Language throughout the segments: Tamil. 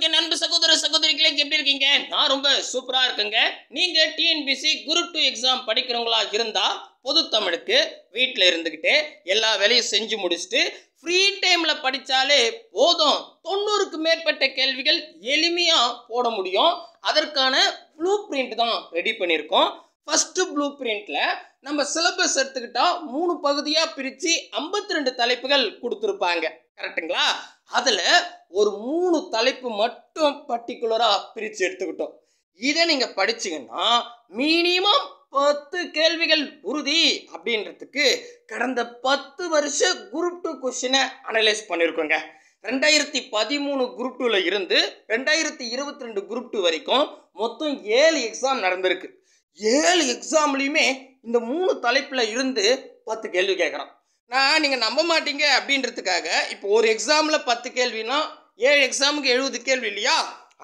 வணக்கம் அன்பு சகோதர சகோதரிகளே எப்படி இருக்கீங்க நான் ரொம்ப சூப்பராக இருக்குங்க நீங்கள் டிஎன்பிசி குரூப் டூ எக்ஸாம் படிக்கிறவங்களா இருந்தால் பொது தமிழுக்கு வீட்டில் இருந்துக்கிட்டு எல்லா வேலையும் செஞ்சு முடிச்சுட்டு ஃப்ரீ டைமில் படித்தாலே போதும் தொண்ணூறுக்கு மேற்பட்ட கேள்விகள் எளிமையாக போட முடியும் அதற்கான ப்ளூ பிரிண்ட் தான் ரெடி பண்ணியிருக்கோம் ஃபஸ்ட்டு ப்ளூ பிரிண்டில் நம்ம சிலபஸ் எடுத்துக்கிட்டால் மூணு பகுதியாக பிரித்து ஐம்பத்தி ரெண்டு தலைப்புகள் கொடுத்துருப்பாங்க கரெக்டுங்களா அதில் ஒரு மூணு தலைப்பு மட்டும் பர்டிகுலராக பிரித்து எடுத்துக்கிட்டோம் இதை நீங்கள் படிச்சிங்கன்னா மினிமம் பத்து கேள்விகள் உறுதி அப்படின்றதுக்கு கடந்த பத்து வருஷ குரூப் டூ கொஷினை அனலைஸ் பண்ணியிருக்கோங்க ரெண்டாயிரத்தி பதிமூணு குரூப் டூவில் இருந்து ரெண்டாயிரத்தி இருபத்தி ரெண்டு குரூப் டூ வரைக்கும் மொத்தம் ஏழு எக்ஸாம் நடந்திருக்கு ஏழு எக்ஸாம்லேயுமே இந்த மூணு தலைப்பில் இருந்து பத்து கேள்வி கேட்குறான் நான் நீங்கள் நம்ப மாட்டீங்க அப்படின்றதுக்காக இப்போ ஒரு எக்ஸாமில் பத்து கேள்வினா ஏழு எக்ஸாமுக்கு எழுபது கேள்வி இல்லையா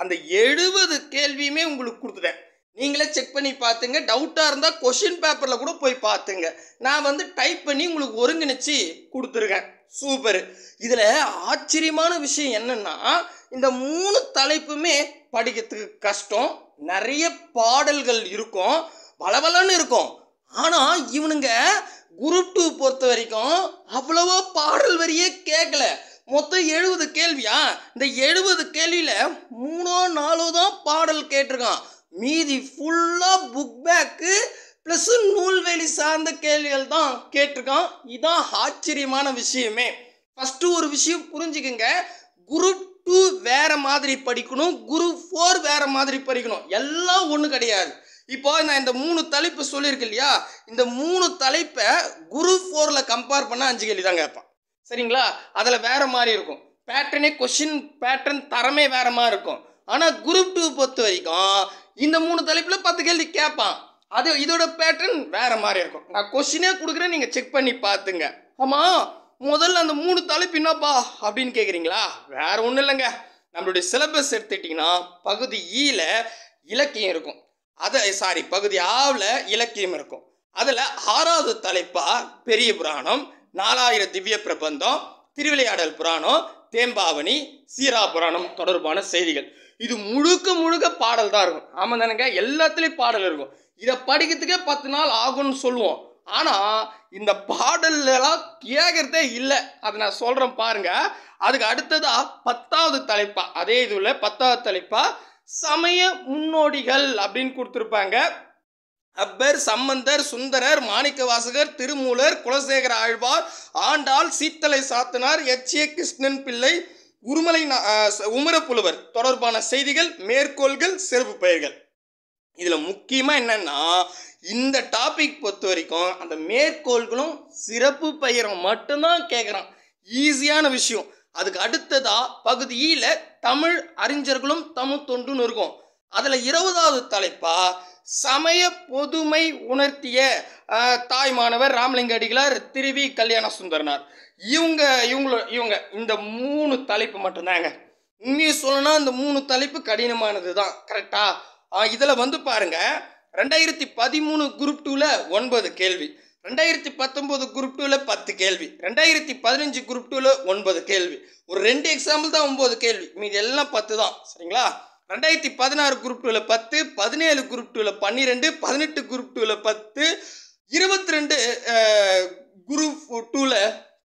அந்த எழுபது கேள்வியுமே உங்களுக்கு கொடுத்துட்டேன் நீங்களே செக் பண்ணி பார்த்துங்க டவுட்டாக இருந்தால் கொஷின் பேப்பரில் கூட போய் பார்த்துங்க நான் வந்து டைப் பண்ணி உங்களுக்கு ஒருங்கிணைச்சி கொடுத்துருக்கேன் சூப்பர் இதில் ஆச்சரியமான விஷயம் என்னென்னா இந்த மூணு தலைப்புமே படிக்கிறதுக்கு கஷ்டம் நிறைய பாடல்கள் இருக்கும் பலபலன்னு இருக்கும் ஆனால் இவனுங்க குரூப் டூ பொறுத்த வரைக்கும் அவ்வளவோ பாடல் வரியே கேட்கல மொத்தம் எழுபது கேள்வியா இந்த எழுபது கேள்வியில் மூணோ நாலோ தான் பாடல் கேட்டிருக்கான் மீதி ஃபுல்லாக புக் பேக்கு ப்ளஸ்ஸு நூல்வேலி சார்ந்த கேள்விகள் தான் கேட்டிருக்கான் இதான் ஆச்சரியமான விஷயமே ஃபஸ்ட்டு ஒரு விஷயம் புரிஞ்சுக்குங்க குரூப் டூ வேறு மாதிரி படிக்கணும் குரூப் ஃபோர் வேறு மாதிரி படிக்கணும் எல்லாம் ஒன்றும் கிடையாது இப்போ நான் இந்த மூணு தலைப்பு சொல்லியிருக்கேன் இல்லையா இந்த மூணு தலைப்பை குரு ஃபோரில் கம்பேர் பண்ணால் அஞ்சு கேள்வி தான் கேட்பான் சரிங்களா அதில் வேறு மாதிரி இருக்கும் பேட்டர்னே கொஷின் பேட்டர்ன் தரமே வேறு மாதிரி இருக்கும் ஆனால் குரூப் டூ பொறுத்த வரைக்கும் இந்த மூணு தலைப்பில் பத்து கேள்வி கேட்பான் அது இதோட பேட்டர்ன் வேறு மாதிரி இருக்கும் நான் கொஷினே கொடுக்குறேன் நீங்கள் செக் பண்ணி பார்த்துங்க ஆமாம் முதல்ல அந்த மூணு தலைப்பு என்னப்பா அப்படின்னு கேட்குறீங்களா வேறு ஒன்றும் இல்லைங்க நம்மளுடைய சிலபஸ் எடுத்துட்டிங்கன்னா பகுதி ஈல e இலக்கியம் இருக்கும் அதை சாரி பகுதி ஆவில் இலக்கியம் இருக்கும் அதில் ஆறாவது தலைப்பாக பெரிய புராணம் நாலாயிரம் திவ்ய பிரபந்தம் திருவிளையாடல் புராணம் தேம்பாவணி சீரா புராணம் தொடர்பான செய்திகள் இது முழுக்க முழுக்க பாடல் தான் இருக்கும் ஆமாம் தானேங்க எல்லாத்துலேயும் பாடல் இருக்கும் இதை படிக்கிறதுக்கே பத்து நாள் ஆகும்னு சொல்லுவோம் ஆனால் இந்த பாடல்லாம் கேட்கறதே இல்லை அதை நான் சொல்கிறேன் பாருங்கள் அதுக்கு அடுத்ததாக பத்தாவது தலைப்பாக அதே இதுவில் பத்தாவது தலைப்பாக சமய முன்னோடிகள் அப்படின்னு கொடுத்துருப்பாங்க Appar Sambandar Sundarar Manikkavasagar Thirumoolar Kulasekara Azhwar Andal Seethalai Sathanar H A Krishnan Pillai உருமலை உமரப்புலவர் தொடர்பான செய்திகள் மேற்கோள்கள் சிறப்பு பெயர்கள் இதில் முக்கியமாக என்னென்னா இந்த டாபிக் பொறுத்த வரைக்கும் அந்த மேற்கோள்களும் சிறப்பு பெயரும் மட்டும்தான் கேட்குறான் ஈஸியான விஷயம் அதுக்கு அடுத்ததா பகுதியில் தமிழ் அறிஞர்களும் தமிழ் தொண்டுன்னு இருக்கும் அதில் இருபதாவது தலைப்பா சமய பொதுமை உணர்த்திய தாய் மாணவர் ராமலிங்க அடிகளார் திருவி கல்யாண சுந்தரனார் இவங்க இவங்கள இவங்க இந்த மூணு தலைப்பு மட்டும்தாங்க உண்மையை சொல்லணும்னா இந்த மூணு தலைப்பு கடினமானது தான் கரெக்டா இதில் வந்து பாருங்க ரெண்டாயிரத்தி பதிமூணு குரூப் டூவில் ஒன்பது கேள்வி ரெண்டாயிரத்தி பத்தொம்போது குரூப் டூவில் பத்து கேள்வி ரெண்டாயிரத்தி பதினஞ்சு குரூப் டூவில் ஒன்பது கேள்வி ஒரு ரெண்டு எக்ஸாம்பிள் தான் ஒம்பது கேள்வி மீது எல்லாம் பத்து தான் சரிங்களா ரெண்டாயிரத்தி பதினாறு குரூப் டூவில் பத்து பதினேழு குரூப் டூவில் பன்னிரெண்டு பதினெட்டு குரூப் டூவில் பத்து இருபத்தி ரெண்டு குரூப் டூவில்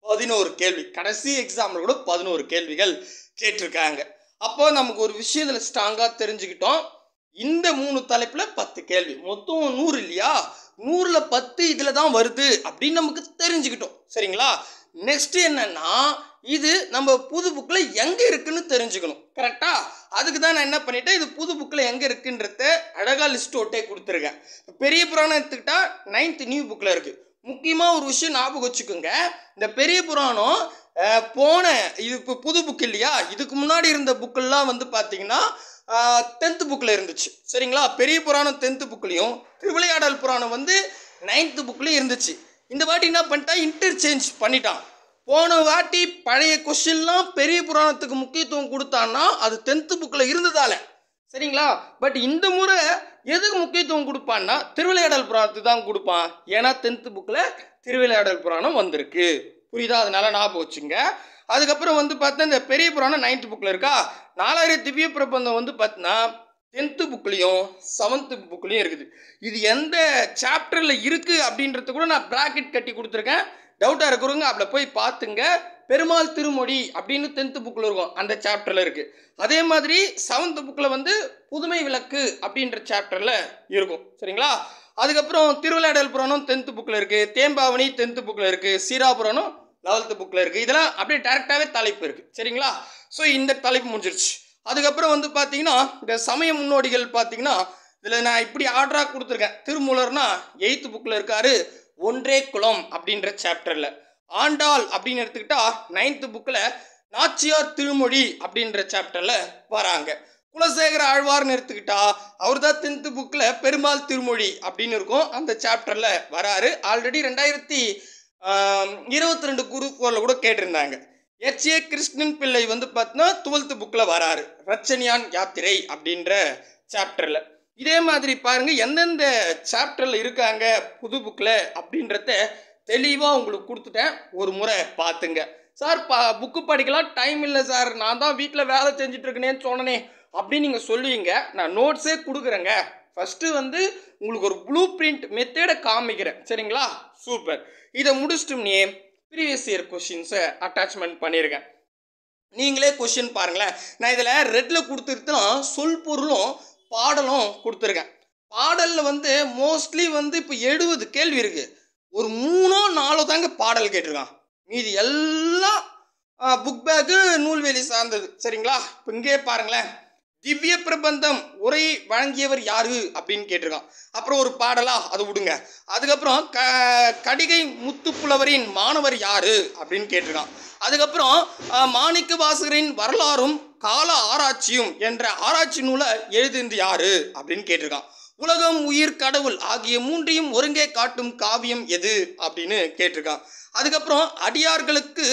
பதினோரு கேள்வி கடைசி எக்ஸாமில் கூட பதினோரு கேள்விகள் கேட்டிருக்காங்க அப்போ நமக்கு ஒரு விஷயத்தில் ஸ்ட்ராங்காக தெரிஞ்சுக்கிட்டோம் இந்த மூணு தலைப்பில் பத்து கேள்வி மொத்தம் நூறு இல்லையா நூறில் பத்து இதில் தான் வருது அப்படின்னு நமக்கு தெரிஞ்சுக்கிட்டோம் சரிங்களா நெக்ஸ்ட் என்னன்னா இது நம்ம புது புக்கில் எங்கே இருக்குன்னு தெரிஞ்சுக்கணும் கரெக்டா அதுக்கு தான் நான் என்ன பண்ணிட்டேன் இது புது புக்கில் எங்கே இருக்குன்றத அழகாக லிஸ்ட் ஒட்டே கொடுத்துருக்கேன் பெரிய புராணம் எடுத்துக்கிட்டா நைன்த் நியூ புக்கில் இருக்குது முக்கியமாக ஒரு விஷயம் ஞாபகம் வச்சுக்கோங்க இந்த பெரிய புராணம் போன இது இப்போ புது புக் இல்லையா இதுக்கு முன்னாடி இருந்த புக்கெல்லாம் வந்து பார்த்தீங்கன்னா டென்த்து புக்கில் இருந்துச்சு சரிங்களா பெரிய புராணம் டென்த்து புக்லேயும் திருவிளையாடல் புராணம் வந்து நைன்த்து புக்லேயும் இருந்துச்சு இந்த வாட்டி என்ன பண்ணிட்டான் இன்டர்சேஞ்ச் பண்ணிட்டான் போன வாட்டி பழைய கொஸ்டின்லாம் பெரிய புராணத்துக்கு முக்கியத்துவம் கொடுத்தான்னா அது டென்த்து புக்கில் இருந்ததால சரிங்களா பட் இந்த முறை எதுக்கு முக்கியத்துவம் கொடுப்பான்னா திருவிளையாடல் புராணத்துக்கு தான் கொடுப்பான் ஏன்னா டென்த்து புக்கில் திருவிளையாடல் புராணம் வந்திருக்கு புரியுதா அதனால ஞாபகம் வச்சுங்க அதுக்கப்புறம் வந்து பார்த்தா இந்த பெரிய புராணம் நைன்த்து புக்கில் இருக்கா நாலாயிரம் திவ்ய பிரபந்தம் வந்து பார்த்தினா டென்த்து புக்லேயும் செவன்த்து புக்லேயும் இருக்குது இது எந்த சாப்டரில் இருக்குது அப்படின்றது கூட நான் ப்ராக்கெட் கட்டி கொடுத்துருக்கேன் டவுட்டாக இருக்கிறவங்க அப்படில் போய் பார்த்துங்க பெருமாள் திருமொழி அப்படின்னு டென்த்து புக்கில் இருக்கும் அந்த சாப்டரில் இருக்குது அதே மாதிரி செவன்த்து புக்கில் வந்து புதுமை விளக்கு அப்படின்ற சாப்டரில் இருக்கும் சரிங்களா அதுக்கப்புறம் திருவிளையாடல் புராணம் டென்த்து புக்கில் இருக்குது தேம்பாவணி டென்த்து புக்கில் இருக்குது சீரா புராணம் லெவல்த்து புக்கில் இருக்குது இதெல்லாம் அப்படியே டேரெக்டாகவே தலைப்பு இருக்குது சரிங்களா ஸோ இந்த தலைப்பு முடிஞ்சிருச்சு அதுக்கப்புறம் வந்து பார்த்தீங்கன்னா இந்த சமய முன்னோடிகள் பார்த்தீங்கன்னா இதில் நான் இப்படி ஆர்டராக கொடுத்துருக்கேன் திருமூலர்னா எயித்து புக்கில் இருக்கார் ஒன்றே குளம் அப்படின்ற சாப்டரில் ஆண்டாள் அப்படின்னு எடுத்துக்கிட்டா நைன்த்து புக்கில் நாச்சியார் திருமொழி அப்படின்ற சாப்டரில் வராங்க குலசேகர ஆழ்வார்னு எடுத்துக்கிட்டா அவர் தான் டென்த்து புக்கில் பெருமாள் திருமொழி அப்படின்னு இருக்கும் அந்த சாப்டரில் வராரு ஆல்ரெடி ரெண்டாயிரத்தி இருபத்தி ரெண்டு குருக்கோரில் கூட கேட்டிருந்தாங்க எச்ஏ கிருஷ்ணன் பிள்ளை வந்து பார்த்தீங்கன்னா டுவெல்த்து புக்கில் வராரு ரச்சனியான் யாத்திரை அப்படின்ற சாப்டரில் இதே மாதிரி பாருங்கள் எந்தெந்த சாப்டரில் இருக்காங்க புது புக்கில் அப்படின்றத தெளிவாக உங்களுக்கு கொடுத்துட்டேன் ஒரு முறை பார்த்துங்க சார் பா புக்கு படிக்கலாம் டைம் இல்லை சார் நான் தான் வீட்டில் வேலை இருக்கேன்னு சொன்னனே அப்படின்னு நீங்கள் சொல்லுவீங்க நான் நோட்ஸே கொடுக்குறேங்க ஃபஸ்ட்டு வந்து உங்களுக்கு ஒரு ப்ளூ பிரிண்ட் மெத்தேடை காமிக்கிறேன் சரிங்களா சூப்பர் இதை முடிச்சிட்டோம்னே ப்ரீவியஸ் இயர் கொஷின்ஸை அட்டாச்மெண்ட் பண்ணியிருக்கேன் நீங்களே கொஷின் பாருங்களேன் நான் இதில் ரெட்டில் கொடுத்துருக்கலாம் சொல் பொருளும் பாடலும் கொடுத்துருக்கேன் பாடலில் வந்து மோஸ்ட்லி வந்து இப்போ எழுபது கேள்வி இருக்குது ஒரு மூணோ நாலோ தாங்க பாடல் கேட்டிருக்கான் மீதி எல்லாம் புக் பேக்கு நூல்வேலி சார்ந்தது சரிங்களா இப்போ இங்கே பாருங்களேன் திவ்ய பிரபந்தம் உரை வழங்கியவர் யாரு அப்படின்னு கேட்டிருக்கான் அப்புறம் ஒரு பாடலா அது விடுங்க அதுக்கப்புறம் க கடிகை முத்துப்புலவரின் மாணவர் யாரு அப்படின்னு கேட்டிருக்கான் அதுக்கப்புறம் மாணிக்க வாசகரின் வரலாறும் கால ஆராய்ச்சியும் என்ற ஆராய்ச்சி நூலை எழுதிந்து யாரு அப்படின்னு கேட்டிருக்கான் உலகம் உயிர் கடவுள் ஆகிய மூன்றையும் ஒருங்கே காட்டும் காவியம் எது அப்படின்னு கேட்டிருக்கான் அதுக்கப்புறம் அடியார்களுக்கு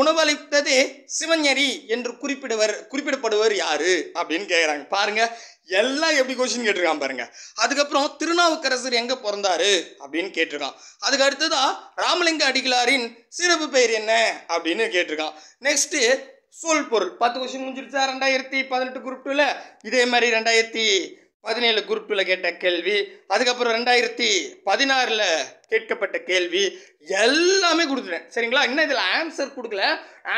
உணவளித்ததே சிவஞரி என்று குறிப்பிடுவர் குறிப்பிடப்படுவர் யாரு அப்படின்னு கேட்குறாங்க பாருங்க எல்லாம் எப்படி கொஸ்டின் கேட்டிருக்கான் பாருங்க அதுக்கப்புறம் திருநாவுக்கரசர் எங்கே பிறந்தாரு அப்படின்னு கேட்டிருக்கான் அதுக்கு அடுத்ததா ராமலிங்க அடிகளாரின் சிறப்பு பெயர் என்ன அப்படின்னு கேட்டிருக்கான் நெக்ஸ்ட்டு சொல் பொருள் பத்து கொஸ்டின் முடிஞ்சிருச்சா ரெண்டாயிரத்தி பதினெட்டு டூல இதே மாதிரி ரெண்டாயிரத்தி பதினேழு குரூப்பில் கேட்ட கேள்வி அதுக்கப்புறம் ரெண்டாயிரத்தி பதினாறில் கேட்கப்பட்ட கேள்வி எல்லாமே கொடுத்துட்டேன் சரிங்களா இன்னும் இதில் ஆன்சர் கொடுக்கல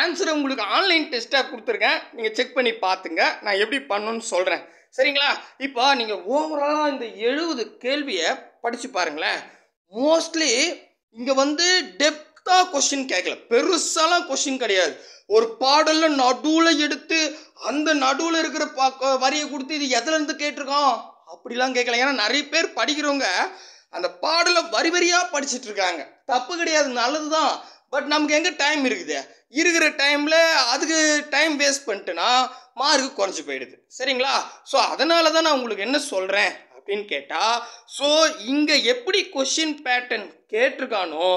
ஆன்சர் உங்களுக்கு ஆன்லைன் டெஸ்ட்டாக கொடுத்துருக்கேன் நீங்கள் செக் பண்ணி பார்த்துங்க நான் எப்படி பண்ணணும்னு சொல்கிறேன் சரிங்களா இப்போ நீங்கள் ஓவராலாக இந்த எழுபது கேள்வியை படித்து பாருங்களேன் மோஸ்ட்லி இங்கே வந்து டெப்த் கெத்தாக கொஷின் கேட்கல பெருசாலாம் கொஷின் கிடையாது ஒரு பாடலில் நடுவில் எடுத்து அந்த நடுவில் இருக்கிற வரியை கொடுத்து இது எதுலேருந்து கேட்டிருக்கோம் அப்படிலாம் கேட்கல ஏன்னா நிறைய பேர் படிக்கிறவங்க அந்த பாடலை வரி வரியாக படிச்சுட்டு இருக்காங்க தப்பு கிடையாது நல்லது தான் பட் நமக்கு எங்கே டைம் இருக்குது இருக்கிற டைமில் அதுக்கு டைம் வேஸ்ட் பண்ணிட்டுனா மார்க் குறைஞ்சி போயிடுது சரிங்களா ஸோ அதனால தான் நான் உங்களுக்கு என்ன சொல்கிறேன் அப்படின்னு கேட்டால் ஸோ இங்கே எப்படி கொஷின் பேட்டர்ன் கேட்டிருக்கானோ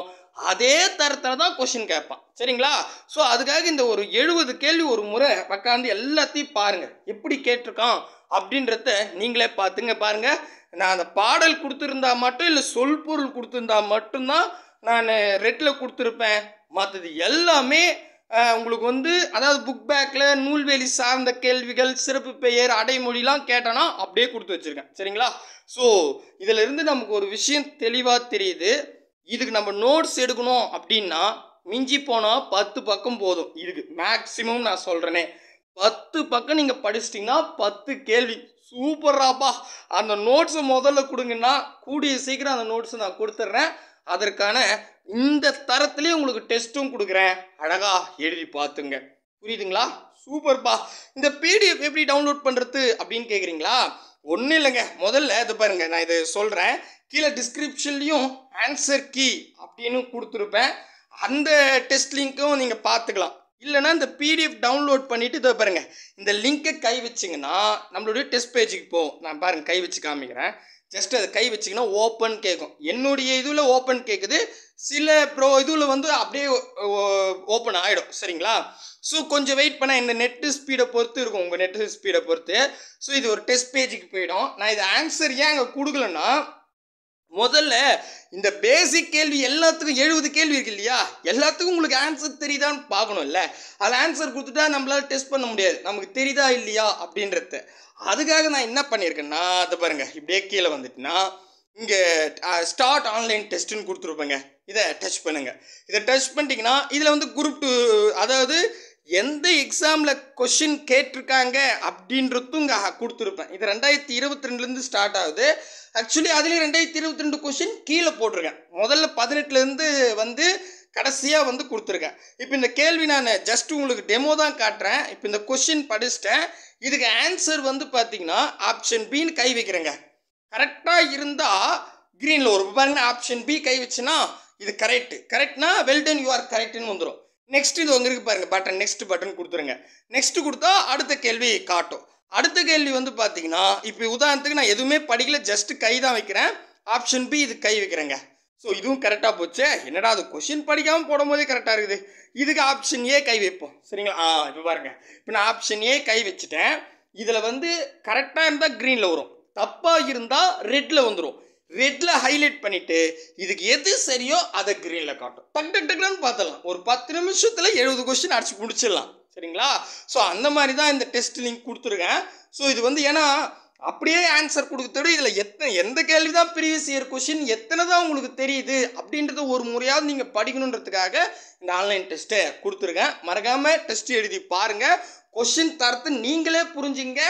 அதே தரத்தில் தான் கொஷின் கேட்பான் சரிங்களா ஸோ அதுக்காக இந்த ஒரு எழுபது கேள்வி ஒரு முறை உக்காந்து எல்லாத்தையும் பாருங்கள் எப்படி கேட்டிருக்கான் அப்படின்றத நீங்களே பார்த்துங்க பாருங்கள் நான் அந்த பாடல் கொடுத்துருந்தா மட்டும் இல்லை சொல் பொருள் கொடுத்துருந்தா மட்டும்தான் நான் ரெட்டில் கொடுத்துருப்பேன் மற்றது எல்லாமே உங்களுக்கு வந்து அதாவது புக் பேக்கில் நூல்வேலி சார்ந்த கேள்விகள் சிறப்பு பெயர் அடைமொழிலாம் கேட்டோன்னா அப்படியே கொடுத்து வச்சுருக்கேன் சரிங்களா ஸோ இதிலிருந்து நமக்கு ஒரு விஷயம் தெளிவாக தெரியுது இதுக்கு நம்ம நோட்ஸ் எடுக்கணும் அப்படின்னா மிஞ்சி போனால் பத்து பக்கம் போதும் இதுக்கு மேக்ஸிமம் நான் சொல்கிறேனே பத்து பக்கம் நீங்கள் படிச்சிட்டிங்கன்னா பத்து கேள்வி சூப்பராப்பா அந்த நோட்ஸை முதல்ல கொடுங்கன்னா கூடிய சீக்கிரம் அந்த நோட்ஸை நான் கொடுத்துட்றேன் அதற்கான இந்த தரத்துலேயே உங்களுக்கு டெஸ்ட்டும் கொடுக்குறேன் அழகாக எழுதி பார்த்துங்க புரியுதுங்களா சூப்பர்ப்பா இந்த பிடிஎஃப் எப்படி டவுன்லோட் பண்ணுறது அப்படின்னு கேட்குறீங்களா ஒன்றும் இல்லைங்க முதல்ல இது பாருங்க நான் இதை சொல்கிறேன் கீழே டிஸ்கிரிப்ஷன்லையும் ஆன்சர் கீ அப்படின்னு கொடுத்துருப்பேன் அந்த டெஸ்ட் லிங்க்கும் நீங்கள் பார்த்துக்கலாம் இல்லைனா இந்த பிடிஎஃப் டவுன்லோட் பண்ணிவிட்டு இதை பாருங்கள் இந்த லிங்க்கை கை வச்சிங்கன்னா நம்மளுடைய டெஸ்ட் பேஜுக்கு போகும் நான் பாருங்கள் கை வச்சு காமிக்கிறேன் ஜஸ்ட் அதை கை வச்சிங்கன்னா ஓப்பன் கேட்கும் என்னுடைய இதில் ஓப்பன் கேட்குது சில ப்ரோ இதில் வந்து அப்படியே ஓப்பன் ஆகிடும் சரிங்களா ஸோ கொஞ்சம் வெயிட் பண்ணால் இந்த நெட்டு ஸ்பீடை பொறுத்து இருக்கும் உங்கள் நெட்டு ஸ்பீடை பொறுத்து ஸோ இது ஒரு டெஸ்ட் பேஜுக்கு போயிடும் நான் இது ஆன்சர் ஏன் அங்கே கொடுக்கலன்னா முதல்ல இந்த பேசிக் கேள்வி எல்லாத்துக்கும் எழுபது கேள்வி இருக்கு இல்லையா எல்லாத்துக்கும் உங்களுக்கு ஆன்சர் தெரியுதான்னு பார்க்கணும்ல அதில் ஆன்சர் கொடுத்துட்டா நம்மளால் டெஸ்ட் பண்ண முடியாது நமக்கு தெரியுதா இல்லையா அப்படின்றத அதுக்காக நான் என்ன பண்ணியிருக்கேன்னா அதை பாருங்க இப்படியே கீழே வந்துட்டுன்னா இங்கே ஸ்டார்ட் ஆன்லைன் டெஸ்ட்டுன்னு கொடுத்துருப்பேங்க இதை டச் பண்ணுங்கள் இதை டச் பண்ணிட்டீங்கன்னா இதில் வந்து குரூப் டூ அதாவது எந்த எக்ஸாமில் கொஷின் கேட்டிருக்காங்க அப்படின்றதும் இங்கே கொடுத்துருப்பேன் இது ரெண்டாயிரத்தி இருபத்தி ரெண்டுலேருந்து ஸ்டார்ட் ஆகுது ஆக்சுவலி அதுலேயும் ரெண்டாயிரத்தி இருபத்தி ரெண்டு கொஷின் கீழே போட்டிருக்கேன் முதல்ல பதினெட்டுலேருந்து வந்து கடைசியாக வந்து கொடுத்துருக்கேன் இப்போ இந்த கேள்வி நான் ஜஸ்ட் உங்களுக்கு டெமோ தான் காட்டுறேன் இப்போ இந்த கொஷின் படிச்சிட்டேன் இதுக்கு ஆன்சர் வந்து பார்த்தீங்கன்னா ஆப்ஷன் பின்னு கை வைக்கிறேங்க கரெக்டாக இருந்தால் க்ரீனில் ஒரு பாருங்கன்னா ஆப்ஷன் பி கை வச்சுன்னா இது கரெக்ட் கரெக்ட்னா வெல்டன் யூ ஆர் கரெக்டுன்னு வந்துடும் நெக்ஸ்ட் இது வந்து இருக்கு பாருங்கள் பட்டன் நெக்ஸ்ட் பட்டன் கொடுத்துருங்க நெக்ஸ்ட் கொடுத்தா அடுத்த கேள்வி காட்டும் அடுத்த கேள்வி வந்து பார்த்தீங்கன்னா இப்போ உதாரணத்துக்கு நான் எதுவுமே படிக்கல ஜஸ்ட் கை தான் வைக்கிறேன் ஆப்ஷன் பி இது கை வைக்கிறேங்க ஸோ இதுவும் கரெக்டாக போச்சு என்னடா அது கொஷின் படிக்காமல் போடும்போதே கரெக்டாக இருக்குது இதுக்கு ஆப்ஷன் ஏ கை வைப்போம் சரிங்களா ஆ இப்போ பாருங்க இப்போ நான் ஆப்ஷன் ஏ கை வச்சுட்டேன் இதில் வந்து கரெக்டாக இருந்தால் க்ரீனில் வரும் தப்பாக இருந்தால் ரெட்டில் வந்துடும் ரெட்டில் ஹைலைட் பண்ணிவிட்டு இதுக்கு எது சரியோ அதை க்ரீனில் காட்டும் டக் டக் டக்குன்னு பார்த்துடலாம் ஒரு பத்து நிமிஷத்தில் எழுபது கொஸ்டின் அடிச்சு முடிச்சிடலாம் சரிங்களா ஸோ அந்த மாதிரி தான் இந்த டெஸ்ட் லிங்க் கொடுத்துருக்கேன் ஸோ இது வந்து ஏன்னா அப்படியே ஆன்சர் கொடுக்கத்தோட இதில் எத்தனை எந்த கேள்வி தான் ப்ரீவியஸ் இயர் கொஷின் எத்தனை தான் உங்களுக்கு தெரியுது அப்படின்றத ஒரு முறையாவது நீங்கள் படிக்கணுன்றதுக்காக இந்த ஆன்லைன் டெஸ்ட்டை கொடுத்துருக்கேன் மறக்காமல் டெஸ்ட் எழுதி பாருங்கள் கொஷின் தரத்து நீங்களே புரிஞ்சுங்க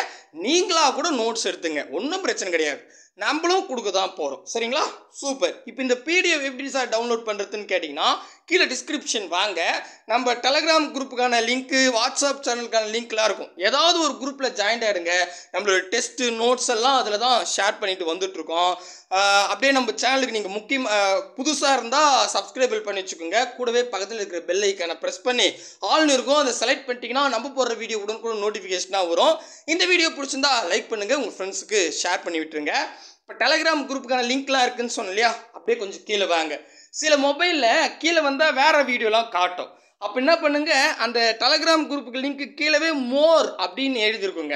நீங்களாக கூட நோட்ஸ் எடுத்துங்க ஒன்றும் பிரச்சனை கிடையாது நம்மளும் கொடுக்க தான் போகிறோம் சரிங்களா சூப்பர் இப்போ இந்த பிடிஎஃப் எப்படி சார் டவுன்லோட் பண்ணுறதுன்னு கேட்டிங்கன்னா கீழே டிஸ்கிரிப்ஷன் வாங்க நம்ம டெலகிராம் குரூப்புக்கான லிங்க்கு வாட்ஸ்அப் சேனலுக்கான லிங்க்லாம் இருக்கும் ஏதாவது ஒரு குரூப்பில் ஜாயின் ஆகிடுங்க நம்மளோட டெஸ்ட்டு நோட்ஸ் எல்லாம் அதில் தான் ஷேர் பண்ணிட்டு வந்துட்ருக்கோம் அப்படியே நம்ம சேனலுக்கு நீங்கள் முக்கியம் புதுசாக இருந்தால் சப்ஸ்கிரைபிள் பண்ணி வச்சுக்கோங்க கூடவே பக்கத்தில் இருக்கிற பெல் ஐக்கானை ப்ரெஸ் பண்ணி ஆள்னு இருக்கும் அதை செலக்ட் பண்ணிட்டீங்கன்னா நம்ம போடுற வீடியோ கூட நோட்டிஃபிகேஷனாக வரும் இந்த வீடியோ பிடிச்சிருந்தா லைக் பண்ணுங்கள் உங்கள் ஃப்ரெண்ட்ஸுக்கு ஷேர் பண்ணி விட்டுருங்க இப்போ டெலகிராம் குரூப்புக்கான லிங்க்லாம் இருக்குதுன்னு சொன்னோம் இல்லையா அப்படியே கொஞ்சம் கீழே வாங்க சில மொபைலில் கீழே வந்தால் வேறு வீடியோலாம் காட்டும் அப்போ என்ன பண்ணுங்கள் அந்த டெலகிராம் குரூப்புக்கு லிங்க்கு கீழே மோர் அப்படின்னு எழுதியிருக்குங்க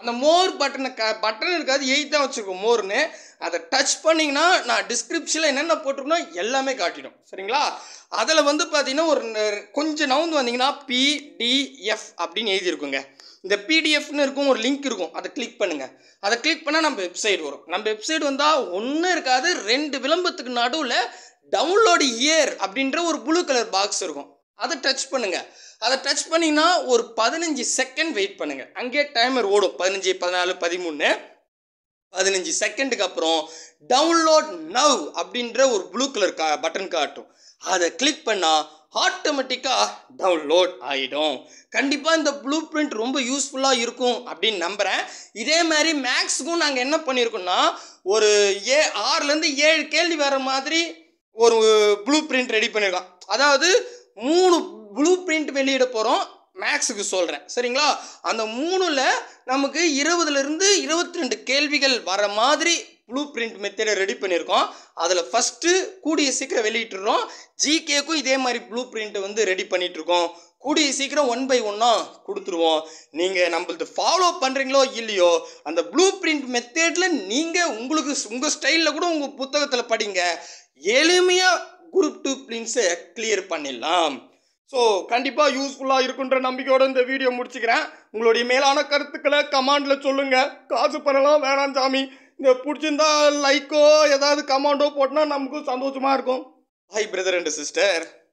அந்த மோர் பட்டனை க பட்டன் இருக்காது எயிட் தான் வச்சுருக்கோம் மோர்னு அதை டச் பண்ணிங்கன்னா நான் டிஸ்கிரிப்ஷனில் என்னென்ன போட்டிருக்கணும் எல்லாமே காட்டிடும் சரிங்களா அதில் வந்து பார்த்தீங்கன்னா ஒரு கொஞ்சம் நவுந்து வந்தீங்கன்னா பிடிஎஃப் அப்படின்னு எழுதியிருக்குங்க இந்த பிடிஎஃப்னு இருக்கும் ஒரு லிங்க் இருக்கும் அதை கிளிக் பண்ணுங்கள் அதை கிளிக் பண்ணால் நம்ம வெப்சைட் வரும் நம்ம வெப்சைட் வந்தால் ஒன்றும் இருக்காது ரெண்டு விளம்பரத்துக்கு நடுவில் டவுன்லோடு இயர் அப்படின்ற ஒரு ப்ளூ கலர் பாக்ஸ் இருக்கும் அதை டச் பண்ணுங்கள் அதை டச் பண்ணிங்கன்னா ஒரு பதினஞ்சு செகண்ட் வெயிட் பண்ணுங்கள் அங்கேயே டைமர் ஓடும் பதினஞ்சு பதினாலு பதிமூணு பதினஞ்சு செகண்டுக்கு அப்புறம் டவுன்லோட் நவ் அப்படின்ற ஒரு ப்ளூ கலர் கா பட்டன் காட்டும் அதை கிளிக் பண்ணால் ஆட்டோமேட்டிக்காக டவுன்லோட் ஆகிடும் கண்டிப்பாக இந்த ப்ளூ பிரிண்ட் ரொம்ப யூஸ்ஃபுல்லாக இருக்கும் அப்படின்னு நம்புகிறேன் இதே மாதிரி மேக்ஸுக்கும் நாங்கள் என்ன பண்ணியிருக்கோம்னா ஒரு ஏ ஆறுலேருந்து ஏழு கேள்வி வர மாதிரி ஒரு ப்ளூ பிரிண்ட் ரெடி பண்ணியிருக்கான் அதாவது மூணு ப்ளூ பிரிண்ட் வெளியிட போகிறோம் மேக்ஸுக்கு சொல்கிறேன் சரிங்களா அந்த மூணில் நமக்கு இருபதுலேருந்து இருபத்தி ரெண்டு கேள்விகள் வர மாதிரி ப்ளூ பிரிண்ட் மெத்தடை ரெடி பண்ணியிருக்கோம் அதில் ஃபஸ்ட்டு கூடிய சீக்கிரம் வெளியிட்டுருக்கோம் ஜிகேக்கும் இதே மாதிரி ப்ளூ பிரிண்ட்டை வந்து ரெடி பண்ணிகிட்ருக்கோம் கூடிய சீக்கிரம் ஒன் பை ஒன்னாக கொடுத்துருவோம் நீங்கள் நம்மளது ஃபாலோ பண்ணுறீங்களோ இல்லையோ அந்த ப்ளூ பிரிண்ட் மெத்தேடில் நீங்கள் உங்களுக்கு உங்கள் ஸ்டைலில் கூட உங்கள் புத்தகத்தில் படிங்க எளிமையாக குரூப் டூ பிளின்ஸை கிளியர் பண்ணிடலாம் ஸோ கண்டிப்பாக யூஸ்ஃபுல்லாக இருக்குன்ற நம்பிக்கையோடு இந்த வீடியோ முடிச்சுக்கிறேன் உங்களுடைய மேலான கருத்துக்களை கமாண்டில் சொல்லுங்கள் காசு பண்ணலாம் வேணாம் சாமி இந்த பிடிச்சிருந்தா லைக்கோ ஏதாவது கமாண்டோ போட்டினா நமக்கும் சந்தோஷமாக இருக்கும் ஹாய் பிரதர் அண்ட் சிஸ்டர்